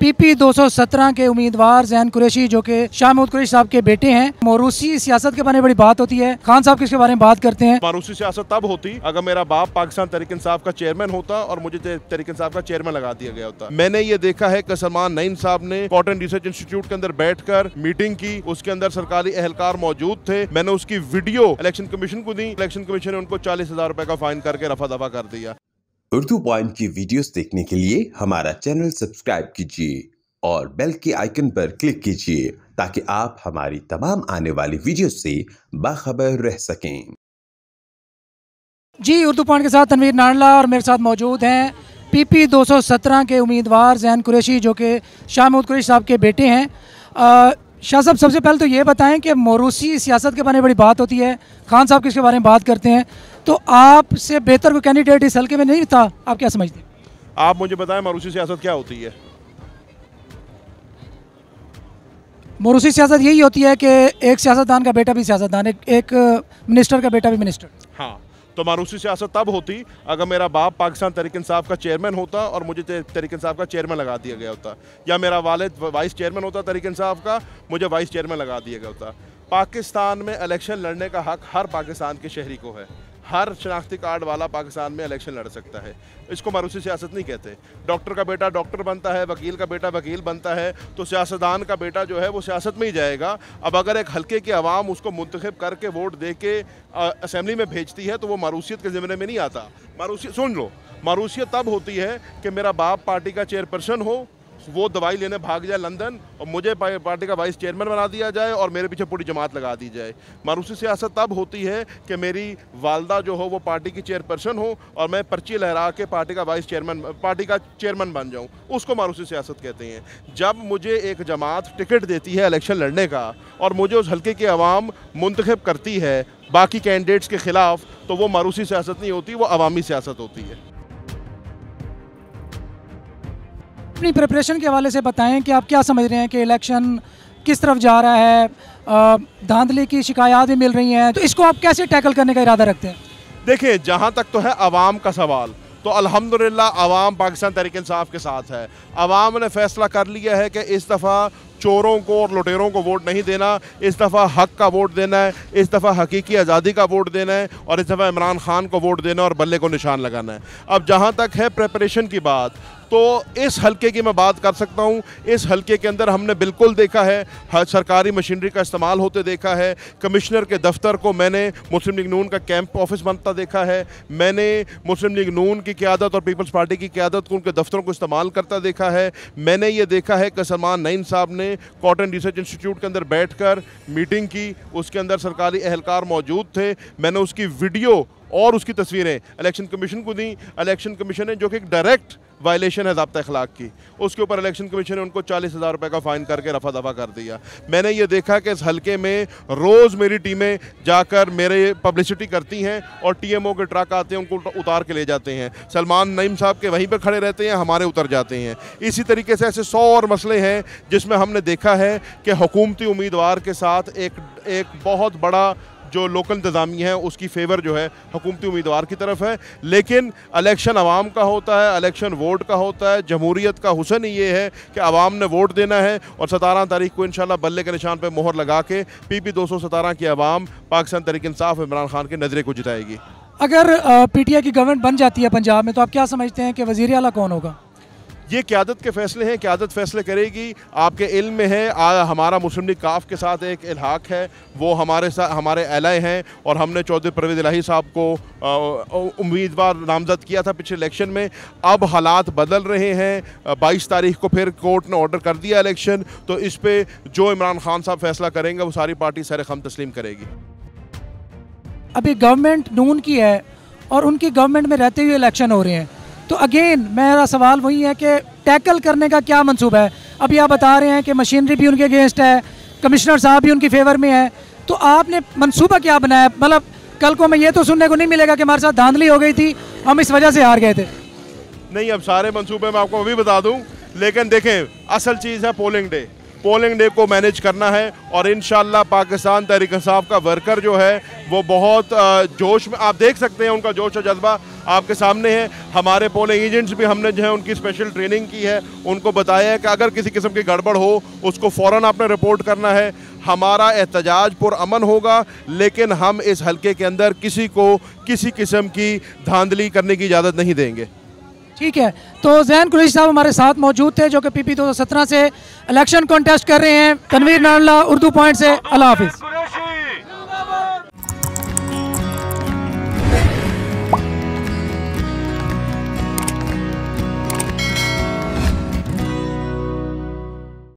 PP 217 के उम्मीदवार जैन कुरैशी जो कि शाह महमूद कुरैशी साहब के बेटे हैं मोरूसी सियासत के बारे में बड़ी बात होती है खान साहब किसके बारे में बात करते हैं मोरूसी सियासत तब होती अगर मेरा बाप पाकिस्तान तरीक साहब का चेयरमैन होता और मुझे तरीक साहब का चेयरमैन लगा दिया गया होता मैंने ये देखा है की सलमान नईन साहब ने कॉटन रिसर्च इंस्टीट्यूट के अंदर बैठ मीटिंग की उसके अंदर सरकारी एहलकार मौजूद थे मैंने उसकी वीडियो इलेक्शन कमीशन को दी इलेक्शन कमीशन ने उनको चालीस हजार रुपए का फाइन करके रफा दफा कर दिया उर्दू पॉइंट की वीडियोस देखने के लिए हमारा चैनल सब्सक्राइब कीजिए और बेल के आइकन पर क्लिक कीजिए ताकि आप हमारी तमाम आने वाली वीडियो से बाखबर रह सकें जी उर्दू पॉइंट के साथ तनवीर नानला और मेरे साथ मौजूद हैं पीपी 217 के उम्मीदवार जैन कुरैशी जो कि शाह महमूद कुरेश साहब के बेटे हैं शाह साहब सबसे पहले तो ये बताएं कि मोरूसी सियासत के बारे में बड़ी बात होती है खान साहब किसके बारे में बात करते हैं तो आपसे बेहतर कोई कैंडिडेट इस हल्के में नहीं था आप क्या समझते आप मुझे बताएं मरूसी सियासत क्या होती है मरूसी सियासत यही होती है कि एक सियासतदान का बेटा भी सियासतदान एक, एक मिनिस्टर का बेटा भी मिनिस्टर हाँ तो मारूसी सियासत तब होती अगर मेरा बाप पाकिस्तान तरीक इंसाफ का चेयरमैन होता और मुझे तरीक इंसाफ का चेयरमैन लगा दिया गया होता या मेरा वालद वाइस चेयरमैन होता तरीक इंसाफ का मुझे वाइस चेयरमैन लगा दिया गया होता पाकिस्तान में इलेक्शन लड़ने का हक हर पाकिस्तान के शहरी को है हर शनाख्ती कार्ड वाला पाकिस्तान में इलेक्शन लड़ सकता है इसको मारूसी सियासत नहीं कहते डॉक्टर का बेटा डॉक्टर बनता है वकील का बेटा वकील बनता है तो सियासतदान का बेटा जो है वो सियासत में ही जाएगा अब अगर एक हल्के की आवाम उसको मुंतखब करके वोट दे के असम्बली में भेजती है तो वो मरूसीत के ज़िमरे में नहीं आता मारूसी सुन लो मारूसीत तब होती है कि मेरा बाप पार्टी का चेयरपर्सन हो वो दवाई लेने भाग जाए लंदन और मुझे पार्टी का वाइस चेयरमैन बना दिया जाए और मेरे पीछे पूरी जमात लगा दी जाए मारूसी सियासत तब होती है कि मेरी वालदा जो हो वो पार्टी की चेयरपर्सन हो और मैं पर्ची लहरा के पार्टी का वाइस चेयरमैन पार्टी का चेयरमैन बन जाऊँ उसको मारूसी सियासत कहते हैं जब मुझे एक जमात टिकट देती है इलेक्शन लड़ने का और मुझे उस हल्के की आवाम मंतखब करती है बाकी कैंडिडेट्स के ख़िलाफ़ तो वो मारूसी सियासत नहीं होती वो अवामी सियासत होती है अपनी प्रिपरेशन के हवाले से बताएं कि आप क्या समझ रहे हैं कि इलेक्शन किस तरफ जा रहा है धांधली की शिकायत भी मिल रही हैं तो इसको आप कैसे टैकल करने का इरादा रखते हैं देखिए जहाँ तक तो है आवाम का सवाल तो अल्हम्दुलिल्लाह आवाम पाकिस्तान तहरीक इंसाफ के साथ है आवाम ने फैसला कर लिया है कि इस दफ़ा चोरों को और लुटेरों को वोट नहीं देना इस दफ़ा हक का वोट देना है इस दफ़ा हकीकी आज़ादी का वोट देना है और इस दफ़ा इमरान खान को वोट देना है और बल्ले को निशान लगाना है अब जहाँ तक है प्रेपरेशन की बात तो इस हलके की मैं बात कर सकता हूँ इस हलके के अंदर हमने बिल्कुल देखा है हर सरकारी मशीनरी का इस्तेमाल होते देखा है कमिश्नर के दफ्तर को मैंने मुस्लिम लीग नून का कैंप ऑफिस बनता देखा है मैंने मुस्लिम लीग नून की क्यादत और पीपल्स पार्टी की क्यादत को उनके दफ्तरों को इस्तेमाल करता देखा है मैंने ये देखा है कि सलमान नईन साहब ने कॉटन रिसर्च इंस्टीट्यूट के अंदर बैठ मीटिंग की उसके अंदर सरकारी एहलकार मौजूद थे मैंने उसकी वीडियो और उसकी तस्वीरें इलेक्शन कमीशन को दी इलेक्शन कमीशन ने जो कि एक डायरेक्ट वायलेशन है जबता अखलाक की उसके ऊपर इलेक्शन कमीशन ने उनको चालीस हज़ार रुपये का फ़ाइन करके रफा दफा कर दिया मैंने ये देखा कि इस हलके में रोज़ मेरी टीमें जाकर मेरे पब्लिसिटी करती हैं और टी एम ओ के ट्रक आते हैं उनको उतार के ले जाते हैं सलमान नईम साहब के वहीं पर खड़े रहते हैं हमारे उतर जाते हैं इसी तरीके से ऐसे सौ और मसले हैं जिसमें हमने देखा है कि हुकूमती उम्मीदवार के साथ एक एक बहुत बड़ा जो लोकल इंतजामिया है उसकी फेवर जो है हुकूमती उम्मीदवार की तरफ है लेकिन इलेक्शन आवाम का होता है इलेक्शन वोट का होता है जमहूरीत का हुसन ये है कि आवाम ने वोट देना है और सतारह तारीख को इन बल्ले के निशान पर मोहर लगा के पी पी दो सौ सतारह की आवाम पाकिस्तान तरीक इंसाफ इमरान खान के नजरे को जिताएगी अगर पी टी आई की गवर्नमेंट बन जाती है पंजाब में तो आप क्या समझते हैं कि वज़ी अला कौन होगा ये क्यादत के फैसले हैं क्यादत फैसले करेगी आपके इल्म में है आ, हमारा मुस्लिम लीग काफ के साथ एक इलाक है वो हमारे साथ हमारे आए हैं और हमने चौधरी परवेज इलाही साहब को उम्मीदवार नामजद किया था पिछले इलेक्शन में अब हालात बदल रहे हैं बाईस तारीख को फिर कोर्ट ने ऑर्डर कर दिया इलेक्शन तो इस पर जो इमरान खान साहब फैसला करेंगे वो सारी पार्टी सर खम तस्लीम करेगी अभी गवर्नमेंट नून की है और उनकी गवर्नमेंट में रहते हुए इलेक्शन हो रहे हैं तो अगेन मेरा सवाल वही है कि टैकल करने का क्या मनसूबा है अभी आप बता रहे हैं कि मशीनरी भी उनके अगेंस्ट है कमिश्नर साहब भी उनकी फेवर में है तो आपने मनसूबा क्या बनाया मतलब कल को हमें ये तो सुनने को नहीं मिलेगा कि हमारे साथ धांधली हो गई थी हम इस वजह से हार गए थे नहीं अब सारे मनसूबे मैं आपको अभी बता दूँ लेकिन देखें असल चीज़ है पोलिंग डे पोलिंग डे को मैनेज करना है और इन पाकिस्तान तहरीक साहब का वर्कर जो है वो बहुत जोश में आप देख सकते हैं उनका जोश और जज्बा आपके सामने है हमारे पोलिंग एजेंट्स भी हमने जो है उनकी स्पेशल ट्रेनिंग की है उनको बताया है कि अगर किसी किस्म की गड़बड़ हो उसको फ़ौर आपने रिपोर्ट करना है हमारा एहतजाज पुरअमन होगा लेकिन हम इस हलके के अंदर किसी को किसी किस्म की धांधली करने की इजाज़त नहीं देंगे ठीक है तो जैन कुरेश साहब हमारे साथ मौजूद थे जो कि पीपी 2017 से इलेक्शन कॉन्टेस्ट कर रहे हैं तनवीर नानला उर्दू पॉइंट से अल्लाह हाफिज़